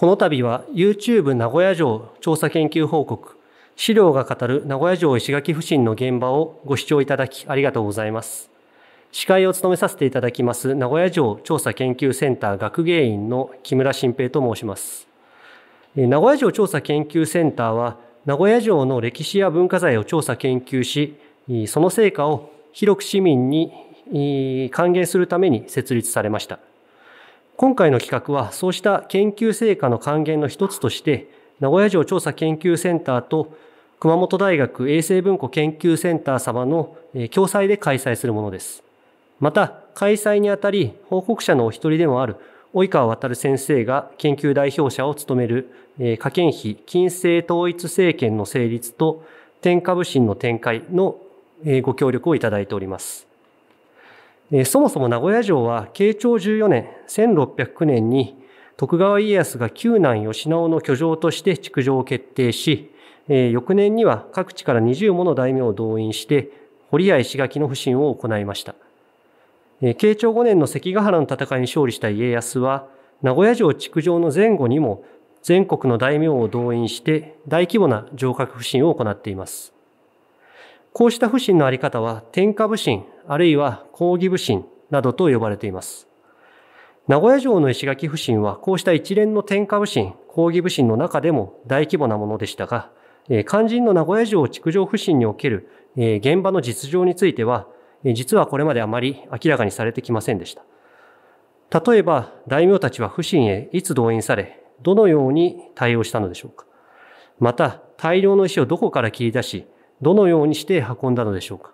この度は YouTube 名古屋城調査研究報告資料が語る名古屋城石垣不審の現場をご視聴いただきありがとうございます。司会を務めさせていただきます名古屋城調査研究センター学芸員の木村新平と申します。名古屋城調査研究センターは名古屋城の歴史や文化財を調査研究し、その成果を広く市民に還元するために設立されました。今回の企画は、そうした研究成果の還元の一つとして、名古屋城調査研究センターと熊本大学衛生文庫研究センター様の共催で開催するものです。また、開催にあたり、報告者のお一人でもある及川渉先生が研究代表者を務める、え見科研費金政統一政権の成立と、添加武神の展開の、えご協力をいただいております。そもそも名古屋城は慶長14年、1609年に徳川家康が九男義直の居城として築城を決定し、翌年には各地から20もの大名を動員して、堀屋石垣の不審を行いました。慶長5年の関ヶ原の戦いに勝利した家康は、名古屋城築城の前後にも全国の大名を動員して大規模な城郭不審を行っています。こうした不信のあり方は天下不信、あるいは抗議不信などと呼ばれています。名古屋城の石垣不信はこうした一連の天下不信、抗議不信の中でも大規模なものでしたが、肝心の名古屋城築城不信における現場の実情については、実はこれまであまり明らかにされてきませんでした。例えば、大名たちは不信へいつ動員され、どのように対応したのでしょうか。また、大量の石をどこから切り出し、どのようにして運んだのでしょうか。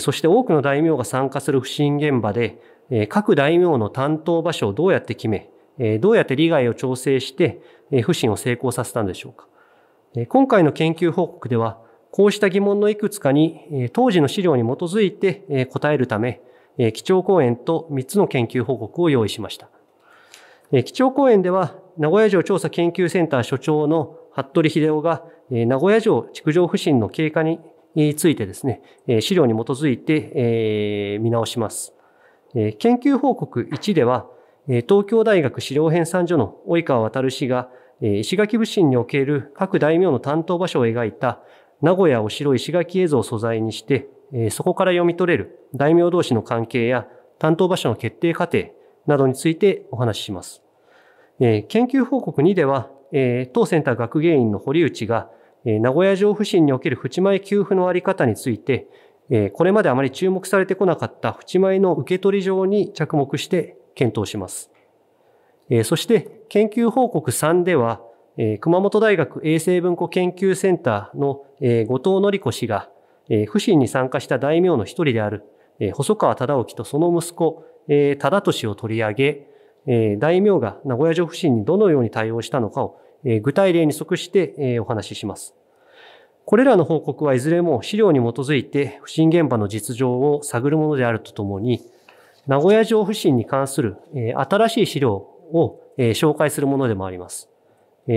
そして多くの大名が参加する不審現場で、各大名の担当場所をどうやって決め、どうやって利害を調整して、不審を成功させたのでしょうか。今回の研究報告では、こうした疑問のいくつかに、当時の資料に基づいて答えるため、基調講演と3つの研究報告を用意しました。基調講演では、名古屋城調査研究センター所長の服部秀夫が名古屋城築城不振の経過についてですね、資料に基づいて見直します。研究報告1では、東京大学資料編纂所の及川渉氏が石垣不振における各大名の担当場所を描いた名古屋お城石垣映像を素材にして、そこから読み取れる大名同士の関係や担当場所の決定過程などについてお話しします。研究報告2では、え当センター学芸員の堀内が、え名古屋城府審における淵前給付のあり方について、えこれまであまり注目されてこなかった淵米の受け取り上に着目して検討します。えそして、研究報告3では、え熊本大学衛生文庫研究センターの、え後藤典子氏が、え不審に参加した大名の一人である、え細川忠興とその息子、え忠俊を取り上げ、え大名が名古屋城府審にどのように対応したのかを具体例に即してお話しします。これらの報告はいずれも資料に基づいて不審現場の実情を探るものであるとともに、名古屋城不審に関する新しい資料を紹介するものでもあります。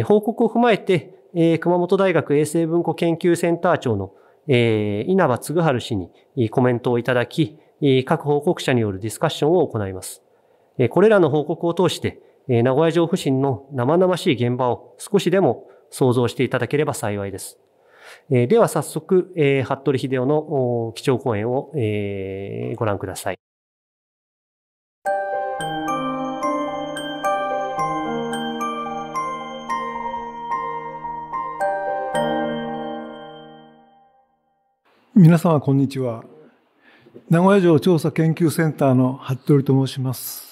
報告を踏まえて、熊本大学衛生文庫研究センター長の稲葉嗣治氏にコメントをいただき、各報告者によるディスカッションを行います。これらの報告を通して、え名古屋城付近の生々しい現場を少しでも想像していただければ幸いです。えでは早速、え服部秀夫の基調講演をえご覧ください。皆様こんにちは。名古屋城調査研究センターの服部と申します。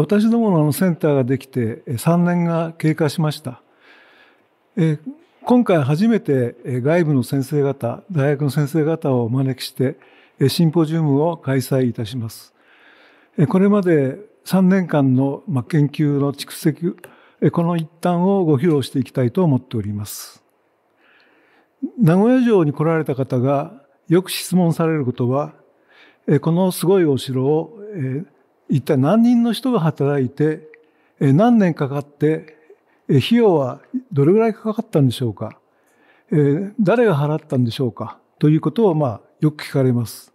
私どものセンターができて3年が経過しました。今回初めて外部の先生方、大学の先生方をお招きしてシンポジウムを開催いたします。これまで3年間の研究の蓄積、この一端をご披露していきたいと思っております。名古屋城に来られた方がよく質問されることは、このすごいお城を一体何人の人が働いて、何年かかって、費用はどれぐらいかかったんでしょうか、誰が払ったんでしょうかということを、まあ、よく聞かれます。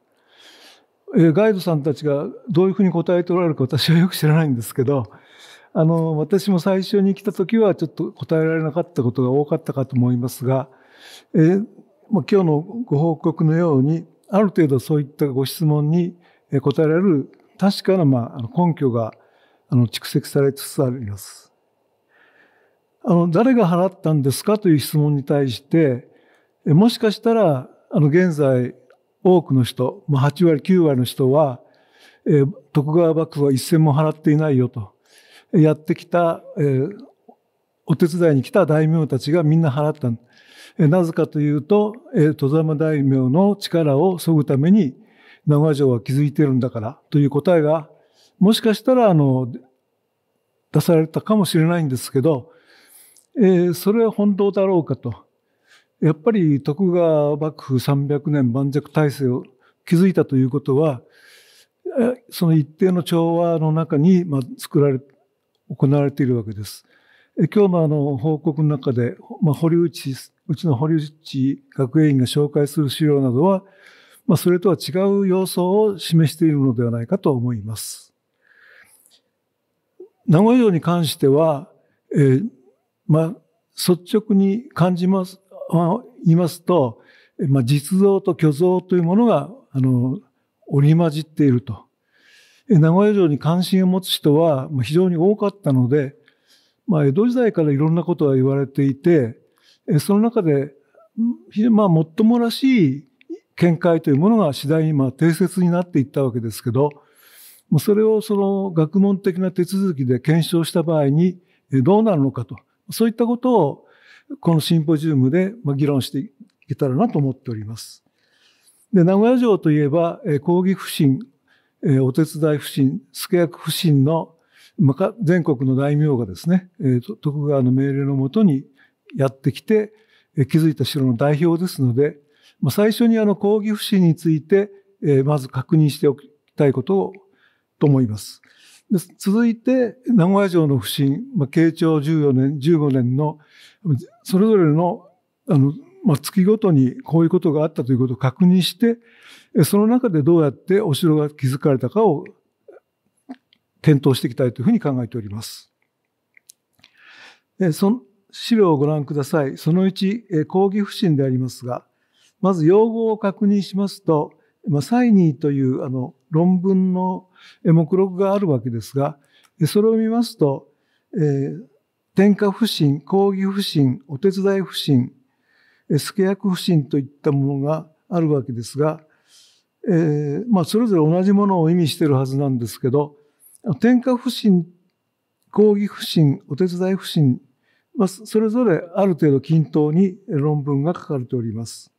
ガイドさんたちがどういうふうに答えておられるか私はよく知らないんですけど、あの、私も最初に来た時はちょっと答えられなかったことが多かったかと思いますが、えー、まあ、今日のご報告のように、ある程度そういったご質問に答えられる確かな、まあ、根拠があの蓄積されつつあります。あの誰が払ったんですかという質問に対してもしかしたらあの現在多くの人、まあ、8割9割の人は、えー、徳川幕府は一銭も払っていないよとやってきた、えー、お手伝いに来た大名たちがみんな払った。えー、なぜかというと、えー、戸様大名の力を削ぐために名古屋城は築いてるんだからという答えが、もしかしたら、あの、出されたかもしれないんですけど、えー、それは本当だろうかと。やっぱり徳川幕府300年盤石体制を築いたということは、その一定の調和の中に、作られ、行われているわけです。今日のあの報告の中で、まあ、堀内、うちの堀内学芸員が紹介する資料などは、まあ、それとは違う様相を示しているのではないかと思います。名古屋城に関しては、えー、まあ、率直に感じます、まあ、言いますと、まあ、実像と虚像というものが、あの、織り交じっていると。名古屋城に関心を持つ人は非常に多かったので、まあ、江戸時代からいろんなことが言われていて、その中で、まあ、もっともらしい見解というものが次第にまあ定説になっていったわけですけど、それをその学問的な手続きで検証した場合にどうなるのかと、そういったことをこのシンポジウムで議論していけたらなと思っております。で、名古屋城といえば、抗議不審、お手伝い不審、助役不審の全国の大名がですね、徳川の命令のもとにやってきて、築いた城の代表ですので、まあ、最初にあの抗議不信について、えー、まず確認しておきたいことをと思います。で続いて、名古屋城の不信、まあ、慶長14年、15年の、それぞれの、あの、まあ、月ごとにこういうことがあったということを確認して、その中でどうやってお城が築かれたかを検討していきたいというふうに考えております。その資料をご覧ください。その1、抗議不信でありますが、まず用語を確認しますと、サイニーというあの論文の目録があるわけですが、それを見ますと、えー、天下不信、抗議不信、お手伝い不信、助役不信といったものがあるわけですが、えー、まあ、それぞれ同じものを意味しているはずなんですけど、天下不信、抗議不信、お手伝い不信、まあ、それぞれある程度均等に論文が書かれております。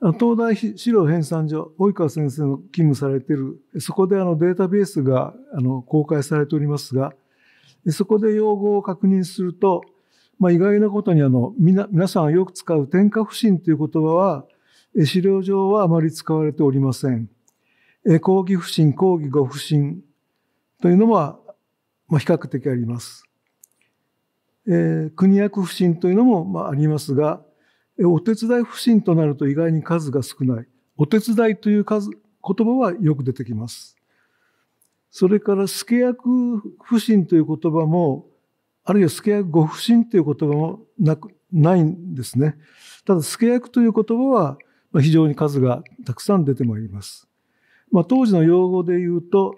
東大資料編纂所、及川先生の勤務されている、そこであのデータベースがあの公開されておりますが、そこで用語を確認すると、まあ、意外なことにあの皆皆さんよく使う添加不信という言葉は、資料上はあまり使われておりません。抗議不信、抗議誤不信というのは、まあ、比較的あります。えー、国役不信というのも、まあ、ありますが、お手伝い不信となると意外に数が少ない。お手伝いという数言葉はよく出てきます。それから、助役不信という言葉も、あるいは助役ご不信という言葉もなく、ないんですね。ただ、助役という言葉は、非常に数がたくさん出てまいります。まあ、当時の用語で言うと、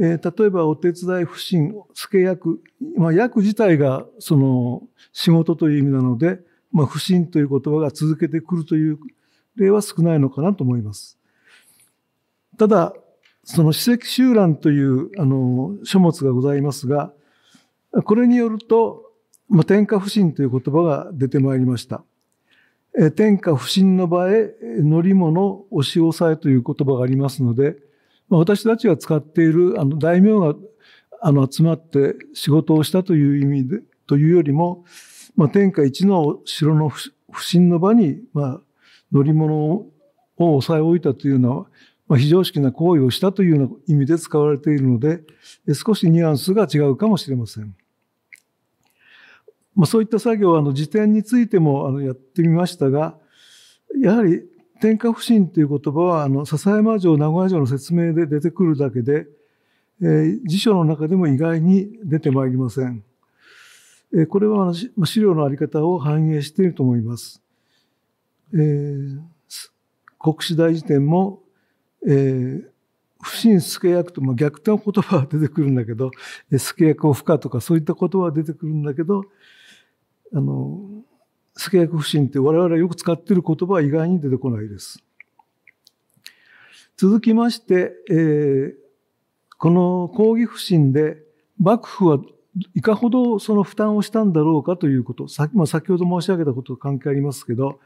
えー、例えばお手伝い不信、助役、まあ、役自体がその仕事という意味なので、まあ、不信という言葉が続けてくるという例は少ないのかなと思います。ただ、その史跡集乱というあの書物がございますが、これによると、まあ、天下不信という言葉が出てまいりました。え天下不信の場合、乗り物、押し押さえという言葉がありますので、まあ、私たちが使っているあの大名があの集まって仕事をしたという意味で、というよりも、まあ、天下一の城の不審の場に、まあ、乗り物を抑え置いたというのは、まあ、非常識な行為をしたというような意味で使われているので、少しニュアンスが違うかもしれません。まあ、そういった作業は、あの、辞典についても、あの、やってみましたが、やはり、天下不信という言葉は、あの、笹山城、名古屋城の説明で出てくるだけで、えー、辞書の中でも意外に出てまいりません。これは資料のあり方を反映していると思います。えー、国史大辞典も、えー、不審助役と、まあ、逆転言葉は出てくるんだけど、助役を不可とかそういった言葉は出てくるんだけど、あの、助役不審って我々よく使っている言葉は意外に出てこないです。続きまして、えー、この抗議不審で幕府はいかほどその負担をしたんだろうかということ、さまあ、先ほど申し上げたことと関係ありますけど、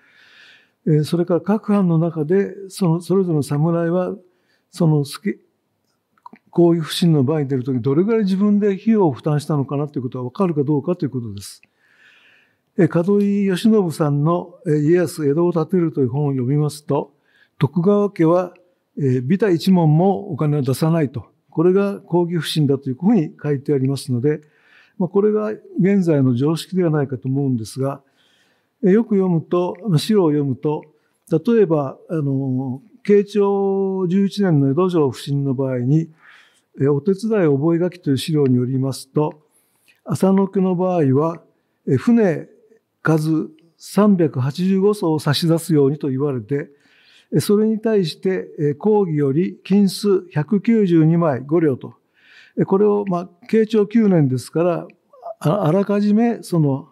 えそれから各藩の中で、そのそれぞれの侍は、そのこういう不審の場合に出るときどれぐらい自分で費用を負担したのかなということが分かるかどうかということです。門井義信さんの家康江戸を建てるという本を読みますと、徳川家はビタ一門もお金を出さないと。これが抗議不審だというふうに書いてありますので、まあ、これが現在の常識ではないかと思うんですが、よく読むと、資料を読むと、例えば、あの、慶長11年の江戸城不審の場合に、お手伝い覚書という資料によりますと、浅野家の場合は、船数385艘を差し出すようにと言われて、それに対して、講義より金数192枚5両とこれを、まあ、慶長9年ですからあらかじめその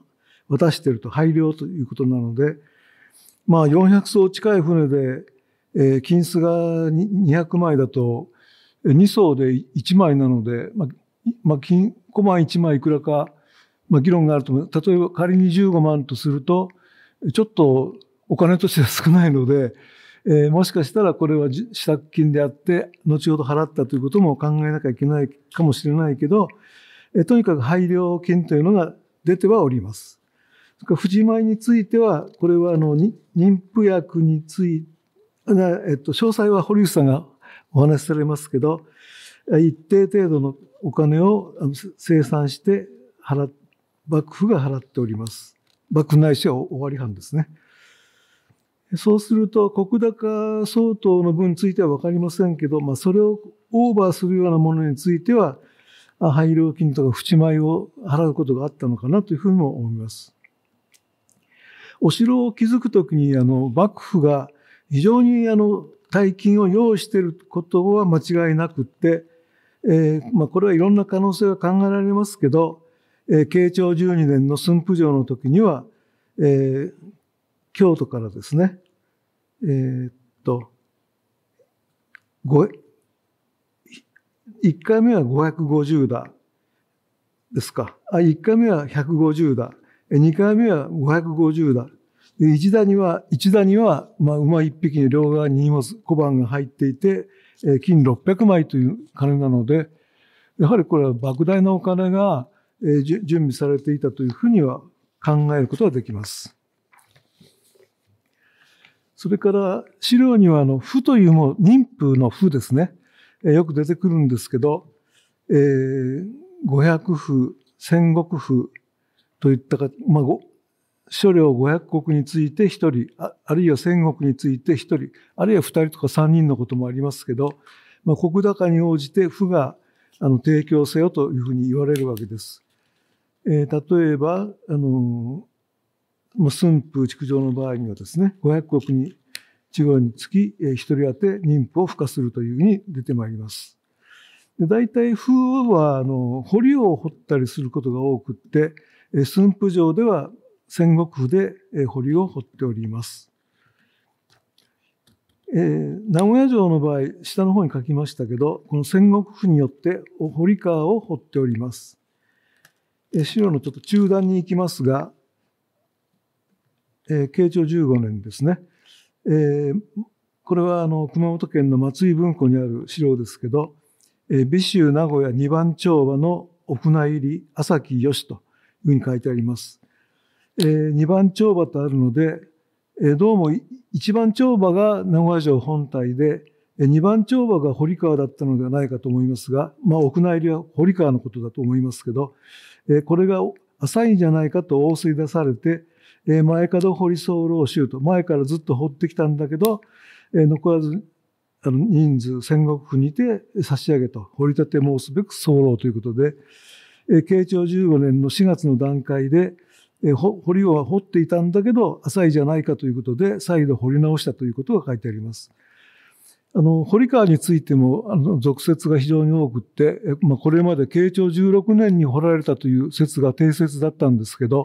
渡していると配慮ということなので、まあ、400艘近い船で、えー、金子が200枚だと2艘で1枚なので、まあまあ、金5枚1枚いくらか、まあ、議論があると思す。例えば仮に15万とするとちょっとお金としては少ないので、えー、もしかしたらこれは支作金であって、後ほど払ったということも考えなきゃいけないかもしれないけど、えー、とにかく配慮金というのが出てはおります。藤舞については、これはあの妊婦薬について、えっと、詳細は堀内さんがお話しされますけど、一定程度のお金を生産して払、幕府が払っております。幕府なは終わり班ですね。そうすると、国高相当の分については分かりませんけど、まあ、それをオーバーするようなものについては、廃料金とか縁米を払うことがあったのかなというふうにも思います。お城を築くときに、あの、幕府が非常に、あの、大金を用意していることは間違いなくって、えー、まあ、これはいろんな可能性が考えられますけど、えー、慶長12年の駿府城の時には、えー、京都からですね、えー、っと、1回目は550だ。ですか。あ、1回目は150だ。2回目は550だ。で1打には、1打には、まあ、馬1匹両側に荷物、小判が入っていて、金600枚という金なので、やはりこれは莫大なお金が、準備されていたというふうには考えることはできます。それから資料にはあの、負というも妊婦の負ですね。えよく出てくるんですけど、えー、五百婦、戦国婦といったか、まあ、諸領500国について1人あ、あるいは戦国について1人、あるいは2人とか3人のこともありますけど、まあ、国高に応じて負があの提供せよというふうに言われるわけです。えー、例えば、あのもう駿府築城の場合にはですね、500石に地方につき、一人当て妊婦を付加するというふうに出てまいります。で大体風はあの堀を掘ったりすることが多くって駿府城では戦国府で堀を掘っております。えー、名古屋城の場合下の方に書きましたけどこの戦国府によって堀川を掘っております。資料のちょっと中段に行きますがえ慶長15年ですね、えー、これはあの熊本県の松井文庫にある資料ですけど、えー、美州名古屋二番町場の屋内入り朝木よしというふうに書いてあります。えー、二番町場とあるので、えー、どうも一番町場が名古屋城本体で、え二番町場が堀川だったのではないかと思いますが、まあ、屋内入りは堀川のことだと思いますけど、えこれが浅いんじゃないかと大吸出されて、えー、前角掘り候ろうシ前からずっと掘ってきたんだけど、えー、残らず、あの、人数、戦国府にて差し上げと、掘り立て申すべく候ろうということで、えー、慶長15年の4月の段階で、えー、掘りは掘っていたんだけど、浅いじゃないかということで、再度掘り直したということが書いてあります。あの、堀川についても、あの、俗説が非常に多くって、まあ、これまで慶長16年に掘られたという説が定説だったんですけど、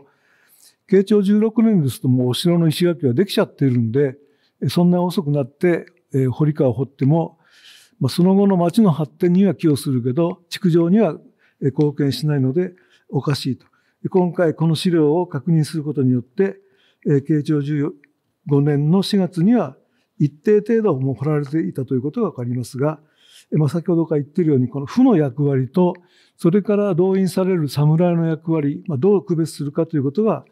慶長16年ですともうお城の石垣はできちゃってるんで、そんな遅くなって、えー、堀川を掘っても、まあ、その後の町の発展には寄与するけど、築城には貢献しないのでおかしいと。今回この資料を確認することによって、えー、慶長15年の4月には一定程度もう掘られていたということがわかりますが、まあ、先ほどから言っているように、この負の役割と、それから動員される侍の役割、まあ、どう区別するかということが、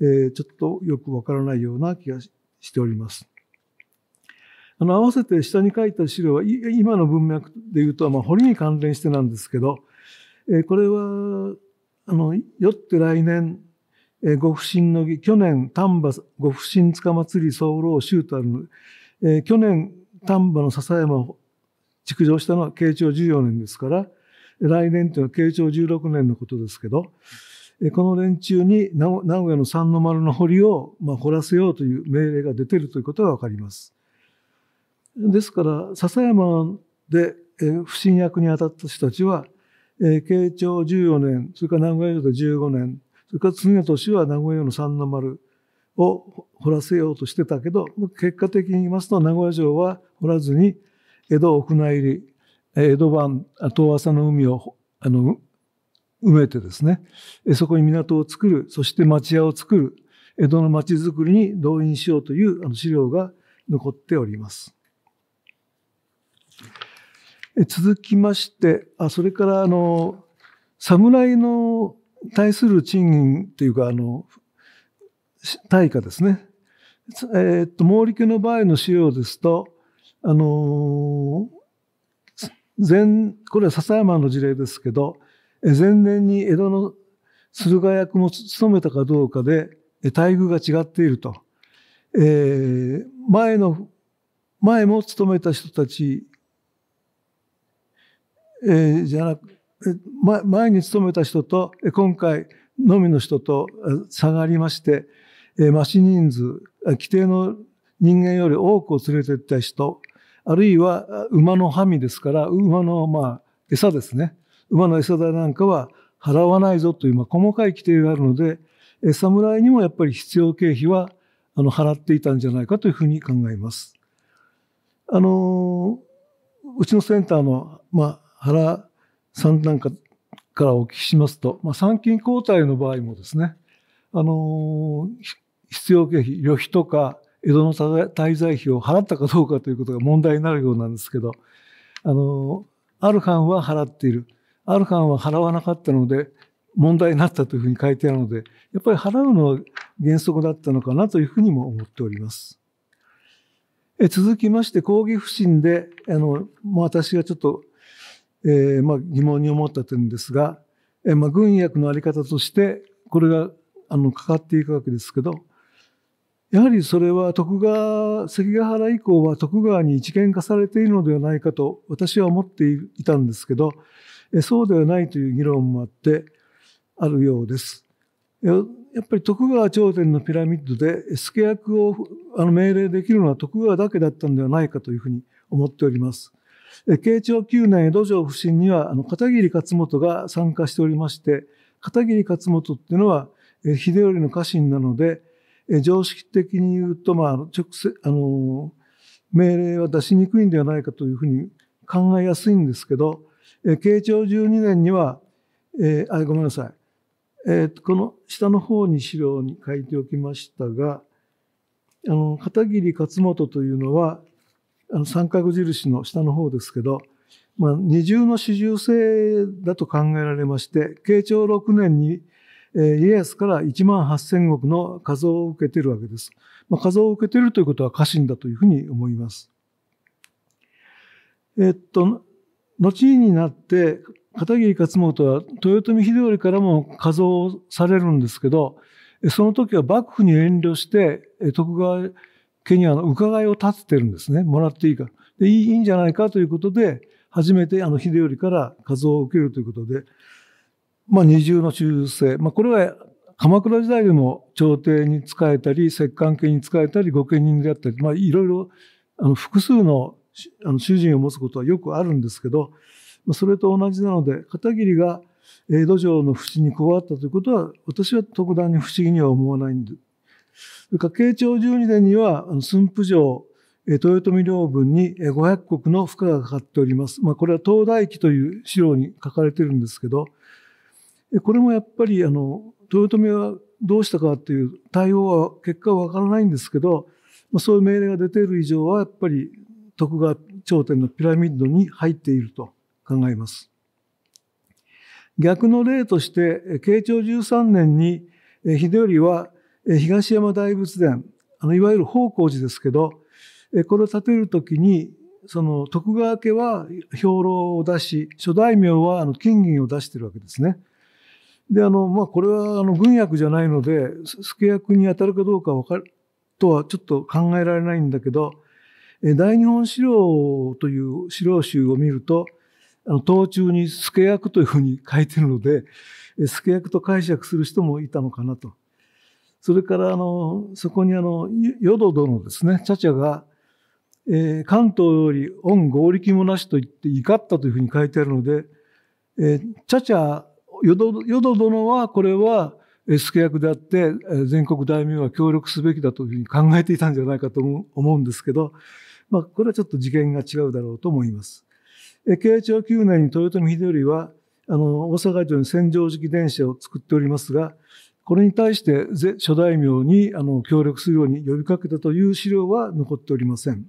えちょっとよくわからないような気がしております。あの、合わせて下に書いた資料は、今の文脈で言うと、まあ、堀に関連してなんですけど、えこれは、あの、よって来年、えご不審の儀、去年、丹波ご不審塚祭り総老州とある、え去年、丹波の笹山を築城したのは慶長14年ですから、来年というのは慶長16年のことですけど、この連中に名古屋の三の丸の堀を、まあ、掘らせようという命令が出ているということがわかります。ですから笹山で不審役に当たった人たちは慶長14年それから名古屋城で15年それから次の年は名古屋城の三の丸を掘らせようとしてたけど結果的に言いますと名古屋城は掘らずに江戸屋内入り江戸版、遠浅の海をあの埋めてですね、そこに港を作る、そして町屋を作る、江戸の町づくりに動員しようという資料が残っております。続きまして、あそれからあの、侍の対する賃金というか、あの、対価ですね。えー、っと、毛利家の場合の資料ですと、あの前、これは笹山の事例ですけど、前年に江戸の駿河役も務めたかどうかで待遇が違っていると、えー、前の前も勤めた人たち、えー、じゃなく前に勤めた人と今回のみの人と差がありまして、えー、増し人数規定の人間より多くを連れていった人あるいは馬のハミですから馬のまあ餌ですね馬の餌代なんかは払わないぞという、まあ、細かい規定があるので、侍にもやっぱり必要経費はあの払っていたんじゃないかというふうに考えます。あのうちのセンターの、まあ、原さんなんかからお聞きしますと、まあ、参勤交代の場合もですね、あの必要経費、旅費とか、江戸の滞在費を払ったかどうかということが問題になるようなんですけど、あの、ある班は払っている。アルカンは払わなかったので、問題になったというふうに書いてあるので、やっぱり払うのは原則だったのかなというふうにも思っております。え続きまして、抗議不信で、あの、もう私がちょっと、えー、まあ、疑問に思った点ですが、えまあ、軍薬のあり方として、これが、あの、かかっていくわけですけど、やはりそれは徳川、関ヶ原以降は徳川に一元化されているのではないかと私は思っていたんですけど、そうではないという議論もあってあるようです。やっぱり徳川頂点のピラミッドで助役をあの命令できるのは徳川だけだったのではないかというふうに思っております。慶長9年江戸城不審にはあの片桐勝元が参加しておりまして片桐勝元っていうのは秀頼の家臣なので常識的に言うと、まあ、直接あの命令は出しにくいんではないかというふうに考えやすいんですけど慶長12年には、えー、あごめんなさい、えー、この下の方に資料に書いておきましたがあの片桐勝元というのはあの三角印の下の方ですけど、まあ、二重の四重制だと考えられまして慶長6年に、家康から1万8千石の数像を受けているわけです。まあ、を受けているということは家臣だというふうに思います。えっと後になって片桐勝元は豊臣秀頼からも加増されるんですけどその時は幕府に遠慮して徳川家にあの伺いを立ててるんですねもらっていいかでいいんじゃないかということで初めてあの秀頼から加増を受けるということで、まあ、二重の忠誠、まあ、これは鎌倉時代でも朝廷に仕えたり摂関家に仕えたり御家人であったり、まあ、いろいろあの複数のあの主人を持つことはよくあるんですけど、それと同じなので、片桐が江戸城の淵に加わったということは、私は特段に不思議には思わないんで。それから慶長12年には、駿府城、豊臣領分に500石の負荷がかかっております。まあ、これは東大記という資料に書かれてるんですけど、これもやっぱり、あの、豊臣はどうしたかっていう対応は結果はわからないんですけど、そういう命令が出ている以上はやっぱり徳川頂点のピラミッドに入っていると考えます。逆の例として、慶長13年に秀頼は東山大仏殿、あのいわゆる宝光寺ですけど、これを建てるときに、その徳川家は兵糧を出し、諸大名はあの金銀を出してるわけですね。で、あの、まあ、これはあの軍役じゃないので、助役に当たるかどうかわかるとはちょっと考えられないんだけど、大日本資料という資料集を見ると、あの、当中に助役というふうに書いてるので、助役と解釈する人もいたのかなと。それから、あの、そこにあの、ヨドですね、茶々が、えー、関東より恩合力もなしと言って怒ったというふうに書いてあるので、えー、チャヨドヨド殿は、これは、助役であって、全国大名は協力すべきだというふうに考えていたんじゃないかと思うんですけど、まあ、これはちょっと次元が違うだろうと思います。え慶長9年に豊臣秀頼は、あの、大阪城に戦場式電車を作っておりますが、これに対して諸大名にあの協力するように呼びかけたという資料は残っておりません。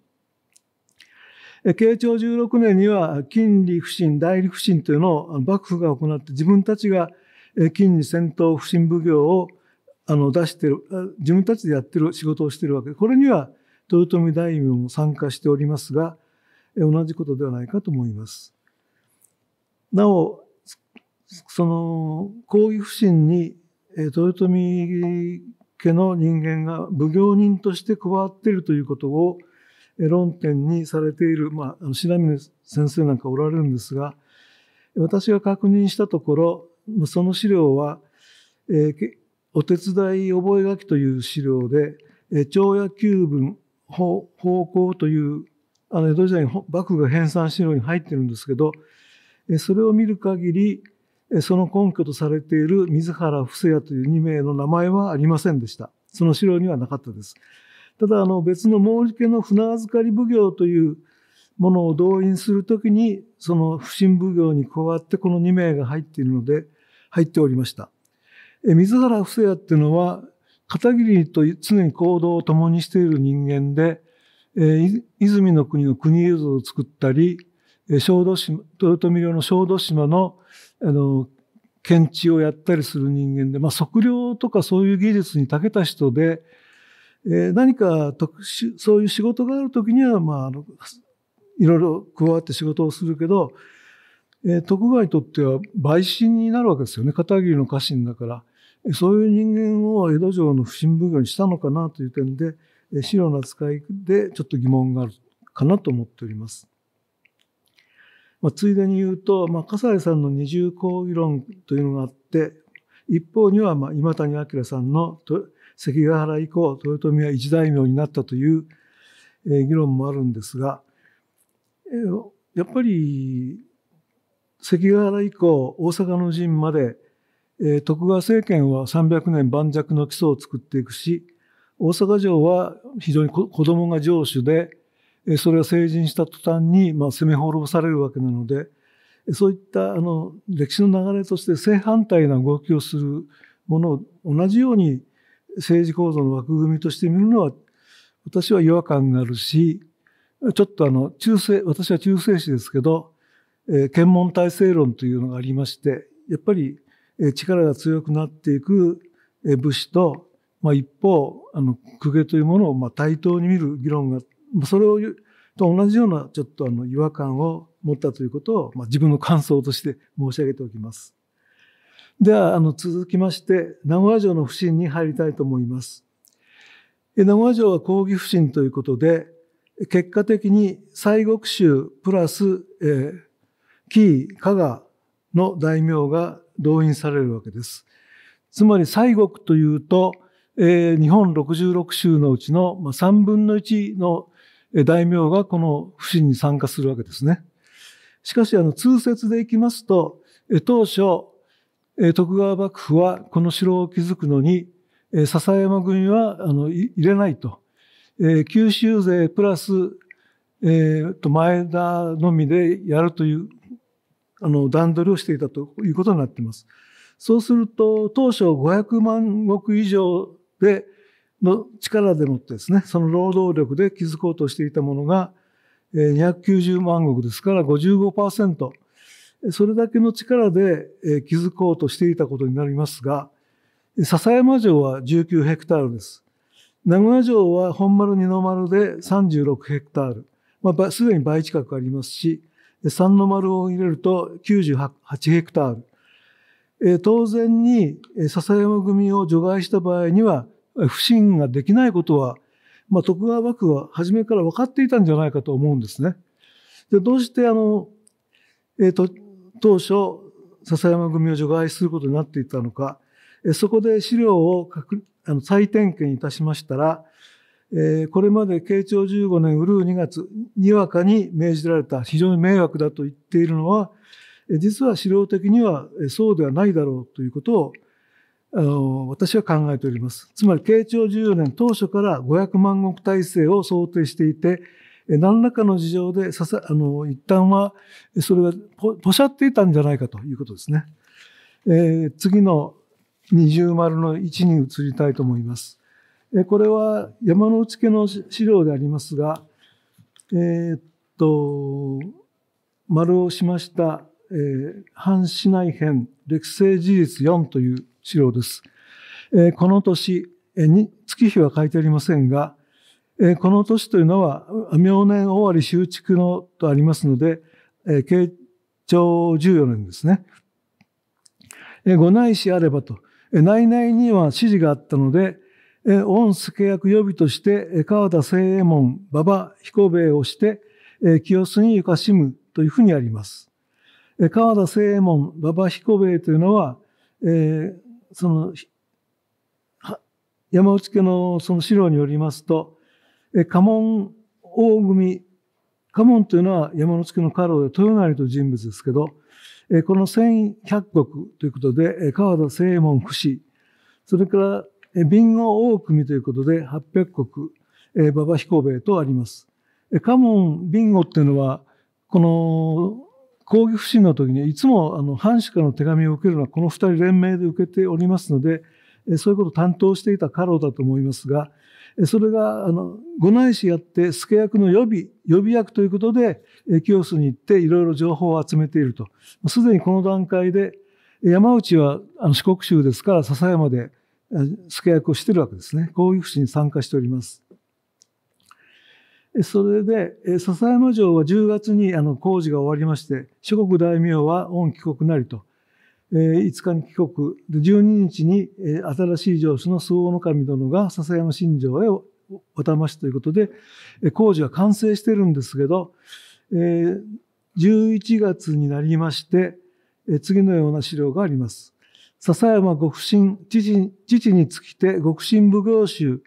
え慶長16年には金利不振、代理不振というのを幕府が行って自分たちが金利戦闘不振奉行をあの出してる、自分たちでやってる仕事をしてるわけで、これには豊臣大名も参加しておりますが、同じことではないかと思います。なお、その、抗議不信に、豊臣家の人間が奉行人として加わっているということを論点にされている、まあ、白峰先生なんかおられるんですが、私が確認したところ、その資料は、えー、お手伝い覚書という資料で、えー、長野球文方向という、あの江戸時代に幕府が編纂資料に入ってるんですけど、それを見る限り、その根拠とされている水原伏也という2名の名前はありませんでした。その資料にはなかったです。ただ、あの別の毛利家の船預かり奉行というものを動員するときに、その不審奉行に加わってこの2名が入っているので、入っておりました。水原伏也っていうのは、片桐と常に行動を共にしている人間で、えー、泉の国の国映像を作ったり、小豆島、豊臣領の小豆島の、あの、検知をやったりする人間で、まあ、測量とかそういう技術に長けた人で、えー、何か特殊、そういう仕事があるときには、まあ、あの、いろいろ加わって仕事をするけど、えー、徳川にとっては陪審になるわけですよね。片桐の家臣だから。そういう人間を江戸城の不審奉行にしたのかなという点で、資料の扱いでちょっと疑問があるかなと思っております。まあ、ついでに言うと、まあ、笠井さんの二重講義論というのがあって、一方には、まあ、今谷明さんの関ヶ原以降、豊臣は一大名になったという、え議論もあるんですが、えやっぱり関ヶ原以降、大阪の陣までえ徳川政権は300年盤石の基礎を作っていくし大阪城は非常に子供が城主でそれは成人した途端に、まあ、攻め滅ぼされるわけなのでそういったあの歴史の流れとして正反対な動きをするものを同じように政治構造の枠組みとして見るのは私は違和感があるしちょっとあの中世私は中世史ですけど、え検問体制論というのがありましてやっぱり力が強くなっていく武士と、まあ、一方あの公家というものをまあ対等に見る議論がそれをと同じようなちょっとあの違和感を持ったということを、まあ、自分の感想として申し上げておきます。ではあの続きまして名古屋城の不審に入りたいと思います。名古屋城は抗議不審ということで結果的に西国州プラス、えー、紀伊加賀の大名が動員されるわけです。つまり西国というと、えー、日本66州のうちの3分の1の大名がこの不審に参加するわけですね。しかし、あの、通説でいきますと、当初、徳川幕府はこの城を築くのに、笹山軍はあの入れないと。九州勢プラス、えー、と前田のみでやるというあの段取りをしていたということになっています。そうすると、当初500万石以上で、の力でもってですね、その労働力で築こうとしていたものが、290万石ですから55%。それだけの力で築こうとしていたことになりますが、笹山城は19ヘクタールです。名古屋城は本丸二の丸で36ヘクタール。まあ、すでに倍近くありますし、三の丸を入れると98ヘクタール。えー、当然に、笹山組を除外した場合には、不審ができないことは、まあ、徳川幕府は初めから分かっていたんじゃないかと思うんですね。でどうしてあの、えーと、当初笹山組を除外することになっていたのか、えそこで資料をあの再点検いたしましたら、これまで慶長15年ウルー2月、にわかに命じられた非常に迷惑だと言っているのは、実は資料的にはそうではないだろうということを、あの、私は考えております。つまり、慶長14年当初から500万石体制を想定していて、何らかの事情でささ、あの、一旦は、それがポ、ポシャっていたんじゃないかということですね。えー、次の二重丸の置に移りたいと思います。これは山の内家の資料でありますが、えー、っと、丸をしました、えー、市内編、歴世事実4という資料です。えー、この年、えー、月日は書いてありませんが、えー、この年というのは、明年終わり修築のとありますので、えー、慶長14年ですね。えー、ご内視あればと、えー、内々には指示があったので、え、御助役予備として、川田聖右衛門、馬場彦兵衛をして、清須にゆかしむというふうにあります。川田聖右衛門、馬場彦兵衛というのは、えー、その、山内家のその資料によりますと、家紋大組、家紋というのは山内家の家老で豊成という人物ですけど、この千百国ということで、川田聖右衛門不死、それからビンゴ大組ということで800国、え馬場飛行米とあります。カモン、ビンゴっていうのは、この抗議不審の時にいつもあの藩主からの手紙を受けるのはこの二人連名で受けておりますので、そういうことを担当していた家老だと思いますが、それが、あの、ご内視やって、助役の予備、予備役ということで、清須に行っていろいろ情報を集めていると。すでにこの段階で、山内はあの四国州ですから、笹山で助役をしているわけですね。こういうに参加しております。それで、笹山城は10月にあの工事が終わりまして、諸国大名は御帰国なりと、5日に帰国、で12日に新しい城主の周の守殿が笹山新城へお、ましということで、工事は完成してるんですけど、11月になりまして、次のような資料があります。笹山極真、父につきて極真奉行衆、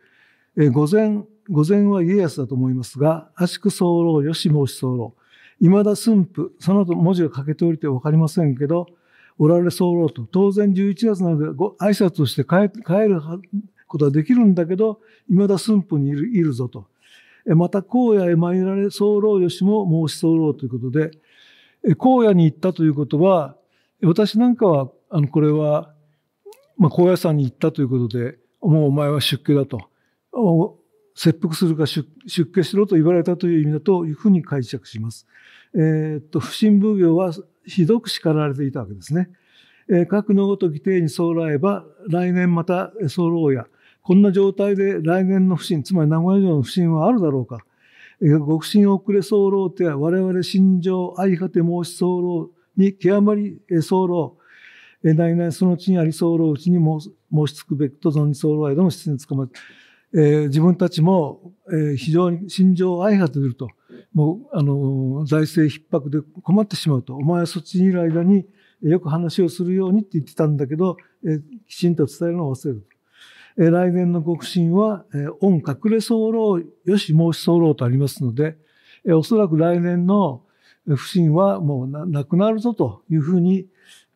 え御前、御前は家康だと思いますが、足く候よし申し候老、未だ駿府、その後文字が書けておりてわかりませんけど、おられ候と、当然11月なので挨拶をして帰ることはできるんだけど、未だ駿府にいるいるぞと。また、荒野へ参られ候よしも申し候ということで、荒野に行ったということは、私なんかはあのこれは、まあ、高野山に行ったということでもうお前は出家だと切腹するか出家しろと言われたという意味だというふうに解釈します。えー、っと不審奉行はひどく叱られていたわけですね。えー、核のごとき定に候えば来年またうやこんな状態で来年の不審つまり名古屋城の不審はあるだろうか。ご不審遅れう手は我々心情相果て申しろうに極まりう。何々そのうちにあり候ううちに申しつくべくと存じ候間も質につかまる、えー、自分たちも、えー、非常に心情を相果てるともうあの財政逼迫で困ってしまうとお前はそっちにいる間によく話をするようにって言ってたんだけど、えー、きちんと伝えるのを忘れると、え来年の極真は「えー、御隠れ候よし申し候」とありますので、えおそらく来年の不信はもうなくなるぞというふうに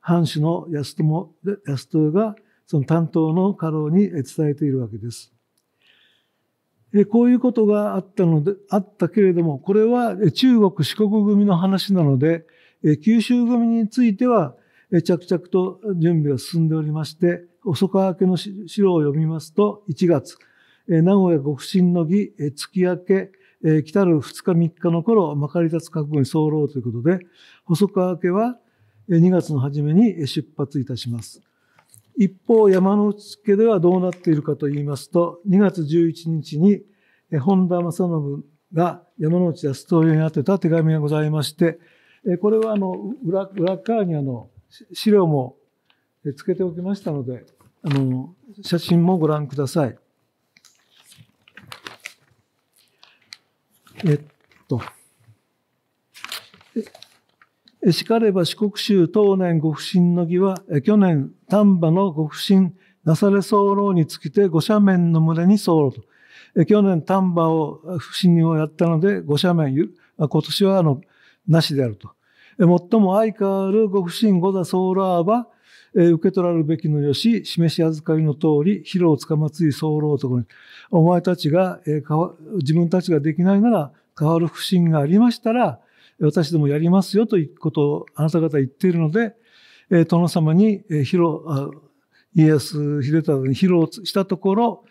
藩主の安友安豊がその担当の家老に伝えているわけです。こういうことがあったので、あったけれども、これは中国四国組の話なので、九州組については着々と準備が進んでおりまして、細川家の資料を読みますと、1月、名古屋極真の儀、月明け、来たる2日3日の頃、まかり立つ覚悟に候ということで、細川家は2月の初めに出発いたします。一方、山内家ではどうなっているかと言いますと、2月11日に本田正信が山内康東に宛てた手紙がございまして、これはあの裏裏側にあの資料もつけておきましたので、あの写真もご覧ください。えっと。しかれば四国州当年ご不審の儀は、去年丹波のご不審なされ候につきて五斜面の群れに候と。去年丹波を不審をやったので五斜面、今年はあの、なしであると。最も相変わるご不審五座候らば、受け取られるべきのよし、示し預かりの通り、疲労つかまつい候ところに。お前たちが、自分たちができないなら、変わる不審がありましたら、私どもやりますよということをあなた方言っているので、え殿様に、え披露、家康秀忠に披露したところ、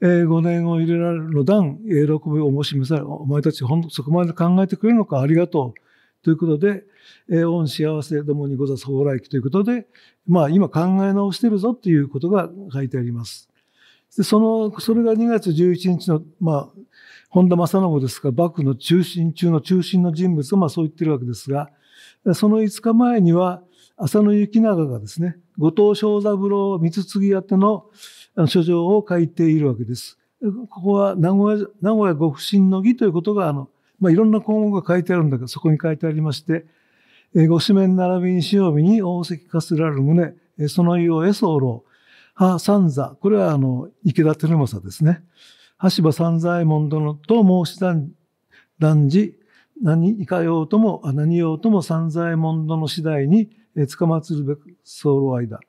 えー、5年を入れられるの段、喜びを申し召され、お前たちそこまで考えてくれるのか、ありがとう。ということで、えー、恩幸せどもにござす来莱ということで、まあ今考え直してるぞということが書いてあります。で、その、それが2月11日の、まあ、本田正信ですが、幕府の中心中の中心の人物がまあそう言ってるわけですが、その5日前には、浅野幸長がですね、後藤正三郎三次宛ての書状を書いているわけです。ここは名古屋、名古屋ご不審の儀ということが、あの、まあ、いろんな項目が書いてあるんだけど、そこに書いてありまして、えご紙面並びに潮見に大関化すらる旨、その湯を絵候、母三座、これはあの、池田照正ですね。橋場三左衛門殿と申し男児、何いかようとも、何ようとも三左衛門殿次第に、えー、まつるべく候間。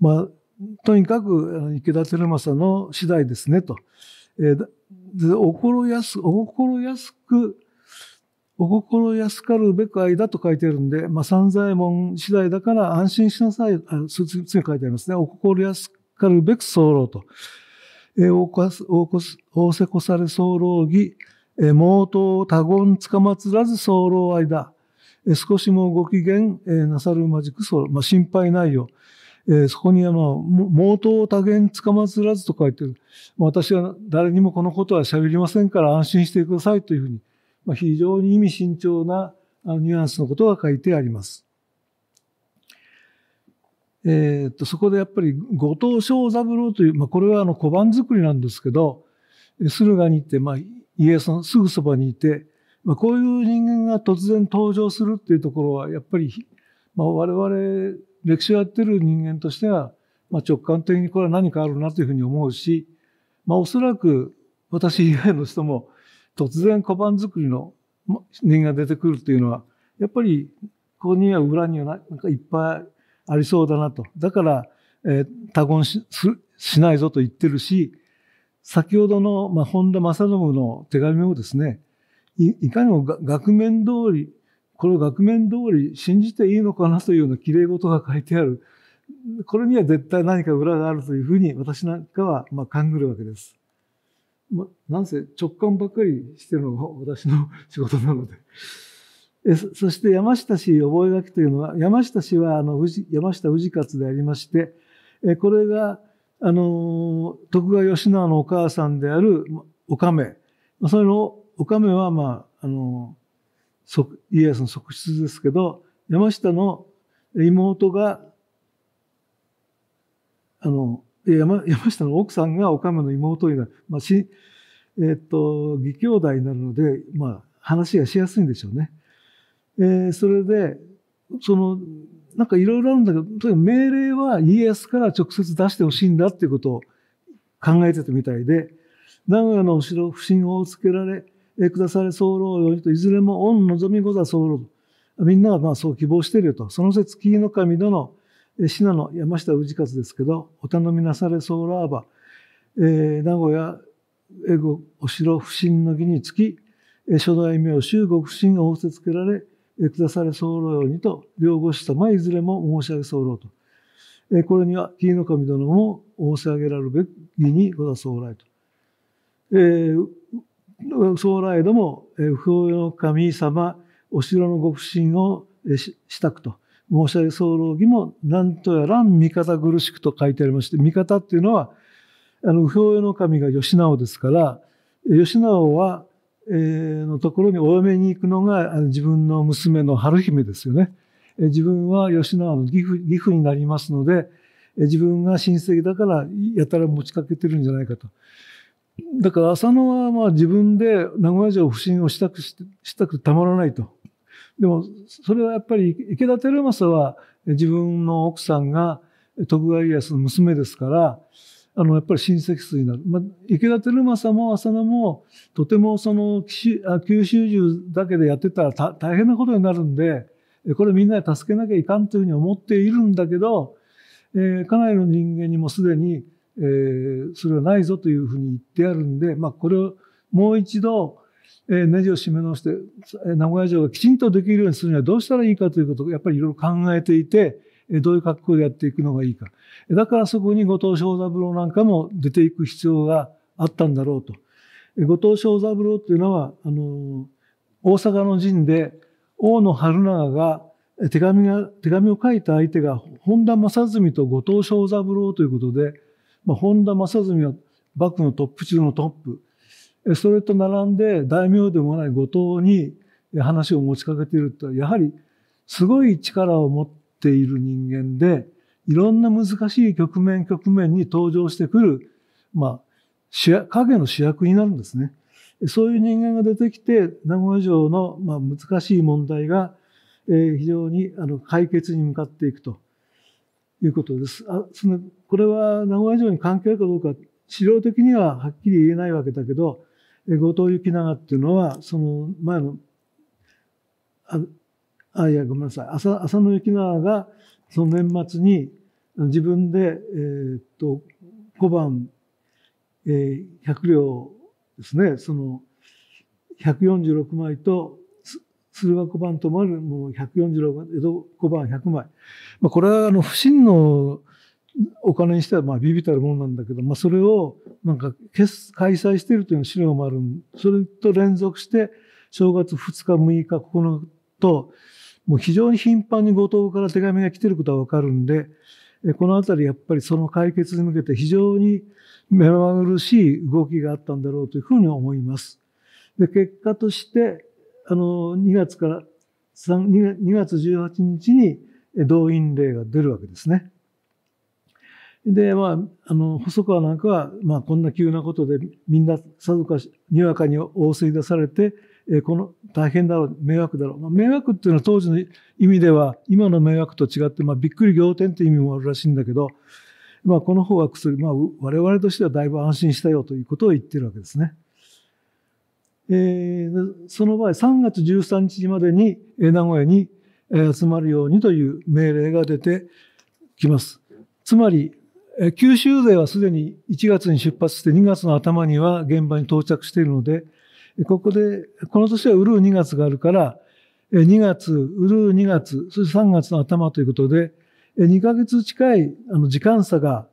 まあ、とにかく、池田輝正の次第ですね、と。えー、でお心やす、お心やすく、お心安かるべく間と書いてるんで、まあ、三左衛門次第だから安心しなさい、あ、す、す、書いてありますね。お心安かるべく候と。大おこす、こせされ候義、毛頭多言つかまつらず候間、少しもご機嫌なさるまじく候、まあ、心配ないよ。えそこにあの、毛頭多言つかまつらずと書いてる。私は誰にもこのことは喋りませんから安心してくださいというふうに、まあ、非常に意味慎重なニュアンスのことが書いてあります。えー、っと、そこでやっぱり後藤正三郎という、まあ、これはあの小判作りなんですけど、駿河に行って、まあ、家康のすぐそばにいて、まあ、こういう人間が突然登場するっていうところは、やっぱり、まあ、我々、歴史をやってる人間としては、まあ、直感的にこれは何かあるなというふうに思うし、まあ、おそらく私以外の人も突然小判作りの人が出てくるっていうのは、やっぱりここには裏にはなんかいっぱいありそうだなと。だから、えー、他言しないぞと言ってるし、先ほどの、まあ、本田正信の手紙もですね、いかにも額面通り、これを額面通り信じていいのかなというような綺麗事が書いてある。これには絶対何か裏があるというふうに私なんかはまあ勘ぐるわけです。まなんせ直感ばっかりしてるのが私の仕事なので。そして山下氏覚書というのは、山下氏はあの山下氏勝でありまして、これが、あの、徳川吉永のお母さんであるお亀。それの、お亀は、まあ、あの、家康の側室ですけど、山下の妹が、あの、山山下の奥さんがお亀の妹になる。まあ、し、えっと、義兄弟になるので、まあ、話がしやすいんでしょうね。えー、それで、その、なんかいろいろあるんだけど、命令は家康から直接出してほしいんだっていうことを考えてたみたいで、名古屋のお城、不信をつけられ、えくされ候よりと、いずれも御望みござ候と。みんながまあそう希望しているよと。その説、木の神殿、信濃山下氏勝ですけど、お頼みなされ候あば、えー、名古屋、え戸、お城、不信の儀につき、え初代名衆、ご不信を仰せつけられ、下され候ようにと、両御したまいずれも申し上げ候と。これには、木の神殿も申し上げられるべきにござ候来と。えー、将来ども、不要の神様、お城のご不信をしたくと。申し上げ候儀も、なんとやらん味方苦しくと書いてありまして、味方っていうのは、あの、不要の神が吉直ですから、吉直は、のところにお嫁に行くのが自分の娘の春姫ですよね。自分は吉永の義父義父になりますので、自分が親戚だからやたら持ちかけてるんじゃないかと。だから浅野はまあ自分で名古屋城不審をしたくしたくたまらないと。でもそれはやっぱり池田輝政は自分の奥さんが徳川家康の娘ですから、あの、やっぱり親戚数になる。まあ、池田輝正も浅野も、とてもその、九州中だけでやってたら大変なことになるんで、これみんなで助けなきゃいかんというふうに思っているんだけど、えー、家内の人間にもすでに、えー、それはないぞというふうに言ってあるんで、まあ、これをもう一度、えー、ネジを締め直して、名古屋城がきちんとできるようにするにはどうしたらいいかということをやっぱりいろいろ考えていて、どういう格好でやっていくのがいいか。だからそこに後藤正三郎なんかも出ていく必要があったんだろうと。後藤正三郎というのは、あの、大阪の陣で、大野春長が手紙が、手紙を書いた相手が本田正純と後藤正三郎ということで、まあ、本田正純は幕府のトップ中のトップ。それと並んで大名でもない後藤に話を持ちかけていると、やはりすごい力を持っている人間で、いろんな難しい局面局面に登場してくる、まあ、主役、影の主役になるんですね。そういう人間が出てきて、名古屋城の、まあ、難しい問題が、えー、非常にあの解決に向かっていくということです。あそのこれは名古屋城に関係あるかどうか、資料的にははっきり言えないわけだけど、後藤幸長っていうのは、その前の、ああ、いや、ごめんなさい。浅浅野幸長が、その年末に、自分で、えー、っと、小判、えー、100両ですね、その、146枚と、鶴岡小判ともあるもの146枚、江戸小判100枚。まあ、これは、あの、不審のお金にしては、まあ、ビビたるものなんだけど、まあ、それを、なんか、開催しているという資料もある。それと連続して、正月2日、6日、9日と、もう非常に頻繁に後藤から手紙が来てることはわかるんで、このあたりやっぱりその解決に向けて非常に目まぐるしい動きがあったんだろうというふうに思います。で、結果として、あの、2月から3、2月18日に動員令が出るわけですね。で、まあ、あの、細川なんかは、まあ、こんな急なことでみんなさぞかし、にわかに仰せ出されて、えこの大変だろう、迷惑だろう。まあ、迷惑っていうのは当時の意味では、今の迷惑と違って、まあ、びっくり仰天っていう意味もあるらしいんだけど、まあ、この方は薬、まあ、我々としてはだいぶ安心したよということを言ってるわけですね。えー、その場合、3月13日までに名古屋に集まるようにという命令が出てきます。つまり、九州勢はすでに1月に出発して2月の頭には現場に到着しているので、ここで、この年はウルー2月があるから、2月、ウルー2月、そして3月の頭ということで、2ヶ月近いあの時間差が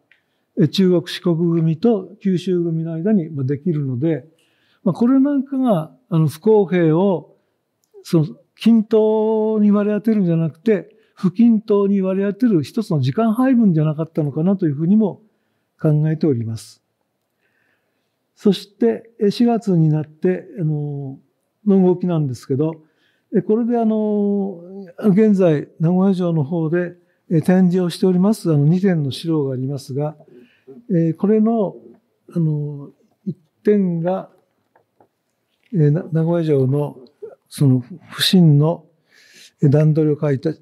中国、四国組と九州組の間にできるので、まあ、これなんかがあの不公平をその均等に割り当てるんじゃなくて、不均等に割り当てる一つの時間配分じゃなかったのかなというふうにも考えております。そして4月になってあのの動きなんですけどこれであの現在名古屋城の方で展示をしておりますあの2点の資料がありますがこれのあの1点が名古屋城のその不審の段取りを書いた4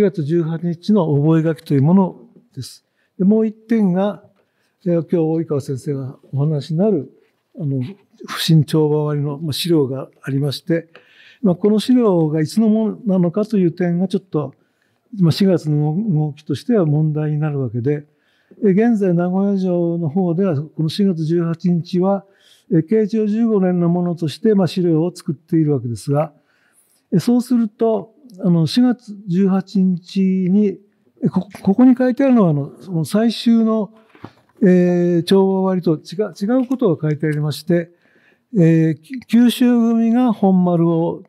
月18日の覚書というものです。もう1点が今日及川先生がお話になるあの不審帳場割の資料がありまして、まあ、この資料がいつのものなのかという点がちょっと、まあ、4月の動きとしては問題になるわけで現在名古屋城の方ではこの4月18日は慶長15年のものとして、まあ、資料を作っているわけですがそうするとあの4月18日にこここに書いてあるのはあのその最終のえー、調和割と違うことが書いてありまして、えー、九州組が本丸を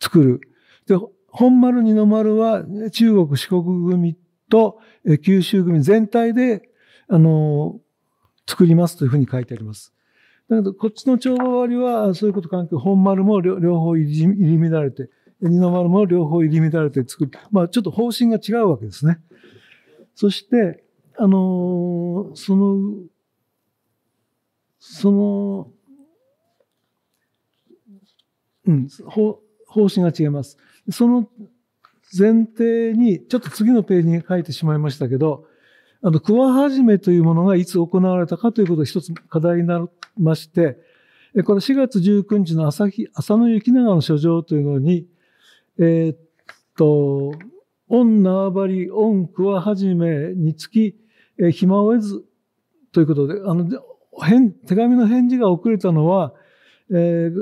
作る。で、本丸二の丸は中国四国組と九州組全体で、あの、作りますというふうに書いてあります。だけど、こっちの調和割は、そういうこと関係、本丸も両方入り乱れて、二の丸も両方入り乱れて作る。まあ、ちょっと方針が違うわけですね。そして、あのそのその、うん、方方針が違います。その前提に、ちょっと次のページに書いてしまいましたけど、あの、桑始めというものがいつ行われたかということが一つ課題になりまして、これ4月19日の朝日、朝の雪長の書状というのに、えー、っと、御縄張り、御桑始めにつき、え暇を得ずということで、あの、手紙の返事が遅れたのは、えー、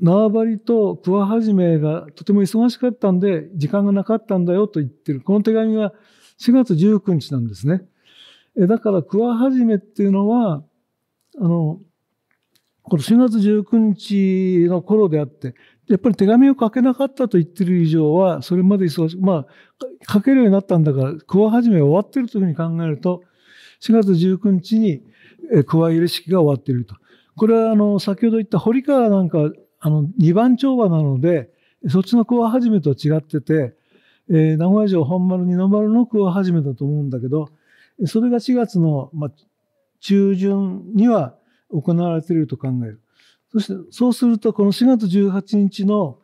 縄張りと桑始めがとても忙しかったんで、時間がなかったんだよと言ってる。この手紙は4月19日なんですね。えだから桑始めっていうのは、あの、この4月19日の頃であって、やっぱり手紙を書けなかったと言ってる以上は、それまで忙しく、まあ、書けるようになったんだから、講始めは終わってるというふうに考えると、4月19日に、え、入れ式が終わっていると。これは、あの、先ほど言った堀川なんか、あの、二番丁場なので、そっちの講始めとは違ってて、えー、名古屋城本丸二の丸の講始めだと思うんだけど、それが4月の、まあ、中旬には行われていると考える。そして、そうすると、この4月18日の、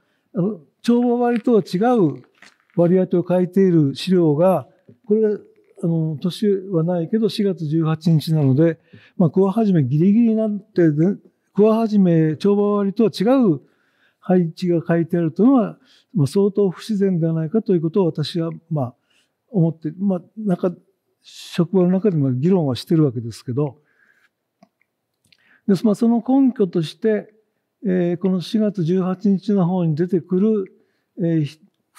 帳簿割とは違う割合とを書いている資料が、これが、あの、年はないけど、4月18日なので、まあ、桑始めギリギリになって、桑始め帳簿割とは違う配置が書いてあるというのは、まあ、相当不自然ではないかということを私は、まあ、思って、まあ、なんか、職場の中でも議論はしてるわけですけど、でまあ、その根拠として、えー、この4月18日の方に出てくる、えー、2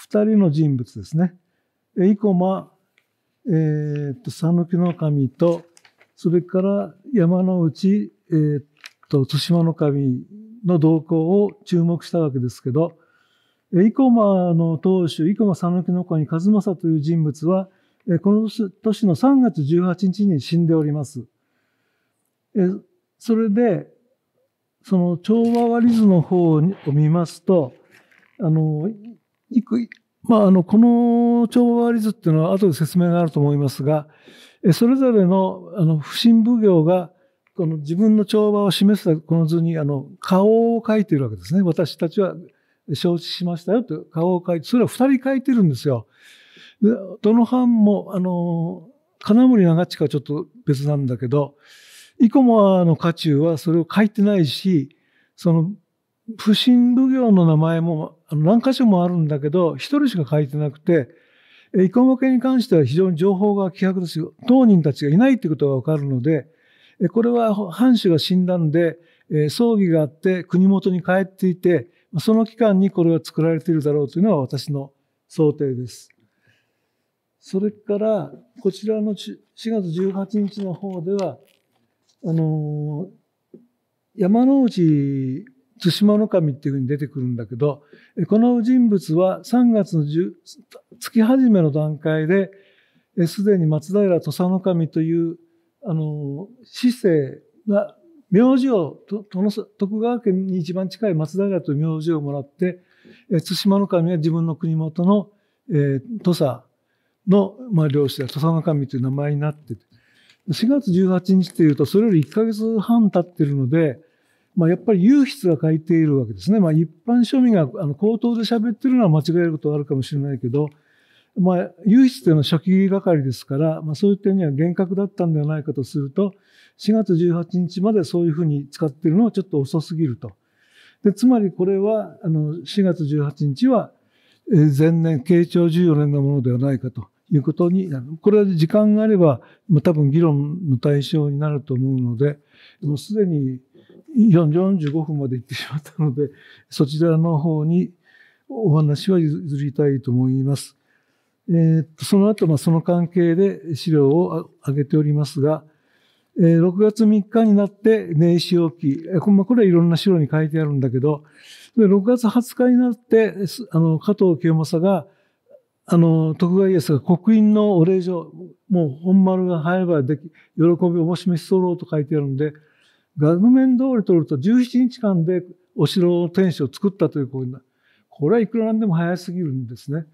人の人物ですね。生駒、えー、と、讃岐の神と、それから山の内、えー、と、対馬の神の動向を注目したわけですけど、生駒の当主、生駒讃岐の神和正という人物は、この年の3月18日に死んでおります。それで、その調和割図の方を見ますと、あの、いく、まあ、あの、この調和割図っていうのは後で説明があると思いますが、それぞれの、あの、不審奉行が、この自分の調和を示したこの図に、あの、顔を描いているわけですね。私たちは承知しましたよと顔を描いて、それは二人描いてるんですよ。で、どの班も、あの、金森長地かちょっと別なんだけど、生駒の家中はそれを書いてないし、その、不審奉行の名前もあの何箇所もあるんだけど、一人しか書いてなくて、生駒家に関しては非常に情報が希薄ですよ。当人たちがいないってことがわかるので、これは藩主が死んだんで、葬儀があって国元に帰っていて、その期間にこれは作られているだろうというのは私の想定です。それから、こちらの4月18日の方では、あの山之内対馬守っていうふうに出てくるんだけどこの人物は3月の月初めの段階ですでに松平土佐守というあの市政が名字を徳川家に一番近い松平という名字をもらって対馬守は自分の国元の、えー、土佐の、まあ、領主で土佐守という名前になって4月18日というと、それより1ヶ月半経ってるので、まあ、やっぱり有筆が書いているわけですね。まあ、一般庶民があの口頭で喋ってるのは間違えることがあるかもしれないけど、まあ、有筆というのは初期係ですから、まあ、そういう点には厳格だったんではないかとすると、4月18日までそういうふうに使っているのはちょっと遅すぎると。で、つまりこれは、あの、4月18日は、前年、慶長14年のものではないかと。いうことになる。これは時間があれば、まあ、多分議論の対象になると思うので、もうすでに45分まで行ってしまったので、そちらの方にお話は譲りたいと思います。えー、その後、まあ、その関係で資料を挙げておりますが、え6月3日になって年始置き、えこれはいろんな資料に書いてあるんだけど、6月20日になって、あの、加藤清正が、あの、徳川家康が刻印のお礼状、もう本丸が入ればでき、喜びをお示しそろうと書いてあるんで、額面通り取ると17日間でお城の天守を作ったという行為な。これはいくらなんでも早すぎるんですね。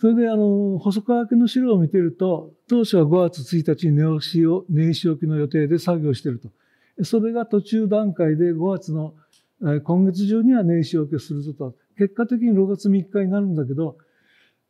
それで、あの、細川家の資料を見てると、当初は5月1日に寝押しを、年始置きの予定で作業してると。それが途中段階で5月の、今月中には年始置きをするぞと。結果的に6月3日になるんだけど、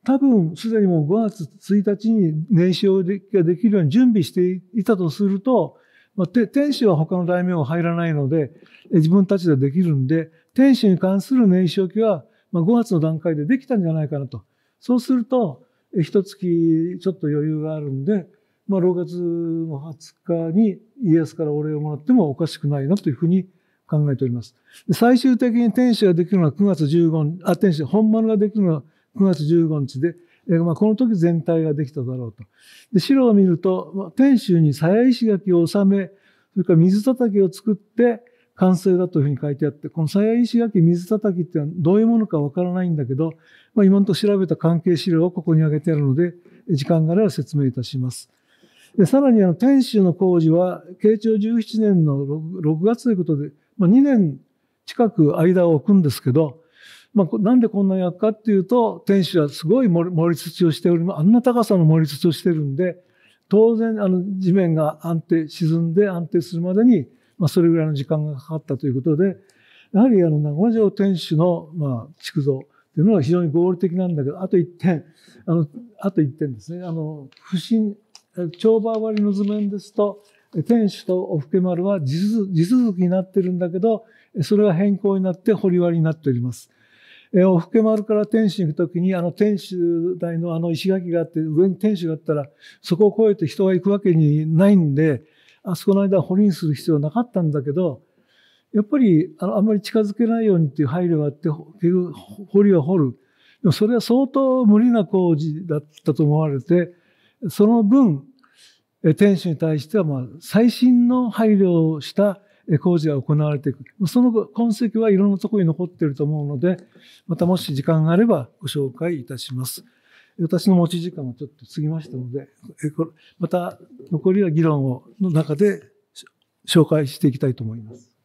多分すでにもう5月1日に年始をでができるように準備していたとすると、まあ、天使は他の大名は入らないので、自分たちでできるんで、天使に関する年始置きは、まあ、5月の段階でできたんじゃないかなと。そうすると、一月ちょっと余裕があるんで、まあ、6月の20日に家康からお礼をもらってもおかしくないなというふうに考えております。最終的に天使ができるのは9月15日、あ、天使、本丸ができるのは9月15日で、まあ、この時全体ができただろうと。で白を見ると、まあ、天州に鞘石垣を収め、それから水たたきを作って完成だというふうに書いてあって、この鞘石垣水たたきっていうのはどういうものかわからないんだけど、まあ、今のと調べた関係資料をここに挙げてあるので、時間があれば説明いたします。でさらにあの天守の工事は慶長17年の 6, 6月ということで、まあ、2年近く間を置くんですけど、まあ、なんでこんなに開くかっていうと、天守はすごい盛り土をしております。あんな高さの盛り土をしてるんで、当然、あの、地面が安定、沈んで安定するまでに、まあ、それぐらいの時間がかかったということで、やはり、あの、名古屋城天守の、まあ、築造っていうのは非常に合理的なんだけど、あと一点、あの、あと一点ですね、あの、不審、帳場割りの図面ですと、天守とおふ丸は地続きになってるんだけど、それは変更になって掘り割りになっております。えー、おふけ丸から天守に行くときに、あの天守台のあの石垣があって、上に天守があったら、そこを越えて人が行くわけにないんで、あそこの間堀にする必要なかったんだけど、やっぱりあのあんまり近づけないようにっていう配慮があって、結局堀は掘る。でもそれは相当無理な工事だったと思われて、その分、天守に対しては、まあ、最新の配慮をした工事が行われていく。その痕跡はいろんなところに残っていると思うので、またもし時間があればご紹介いたします。私の持ち時間はちょっと過ぎましたので、また残りは議論をの中で紹介していきたいと思います。